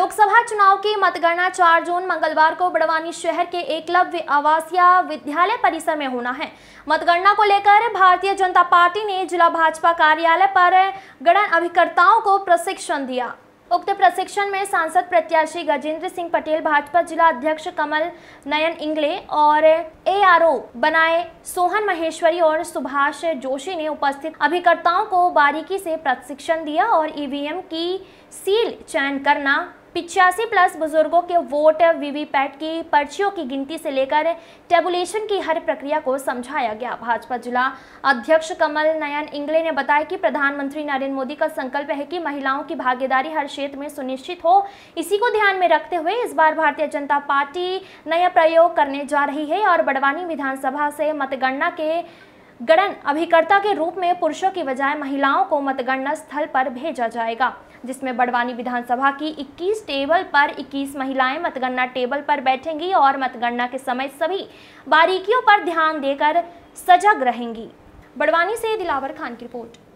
लोकसभा चुनाव की मतगणना 4 जून मंगलवार को बड़वानी शहर के एकलव्य आवासीय विद्यालय परिसर में होना है मतगणना को लेकर भारतीय जनता पार्टी ने जिला भाजपा कार्यालय पर गणन अभिकर्ताओं को प्रशिक्षण दिया उक्त प्रशिक्षण में सांसद प्रत्याशी गजेंद्र सिंह पटेल भाजपा जिला अध्यक्ष कमल नयन इंगले और एआरओ बनाए सोहन महेश्वरी और सुभाष जोशी ने उपस्थित अभिकर्ताओं को बारीकी से प्रशिक्षण दिया और ईवीएम e की सील चयन करना पिचासी प्लस बुजुर्गों के वोट वीवीपैट की पर्चियों की गिनती से लेकर टेबुलेशन की हर प्रक्रिया को समझाया गया भाजपा जिला अध्यक्ष कमल नयन इंगले ने बताया कि प्रधानमंत्री नरेंद्र मोदी का संकल्प है कि महिलाओं की भागीदारी हर क्षेत्र में सुनिश्चित हो इसी को ध्यान में रखते हुए इस बार भारतीय जनता पार्टी नया प्रयोग करने जा रही है और बड़वानी विधानसभा से मतगणना के गणन अभिकर्ता के रूप में पुरुषों की बजाय महिलाओं को मतगणना स्थल पर भेजा जाएगा जिसमें बड़वानी विधानसभा की 21 टेबल पर 21 महिलाएं मतगणना टेबल पर बैठेंगी और मतगणना के समय सभी बारीकियों पर ध्यान देकर सजग रहेंगी बड़वानी से दिलावर खान की रिपोर्ट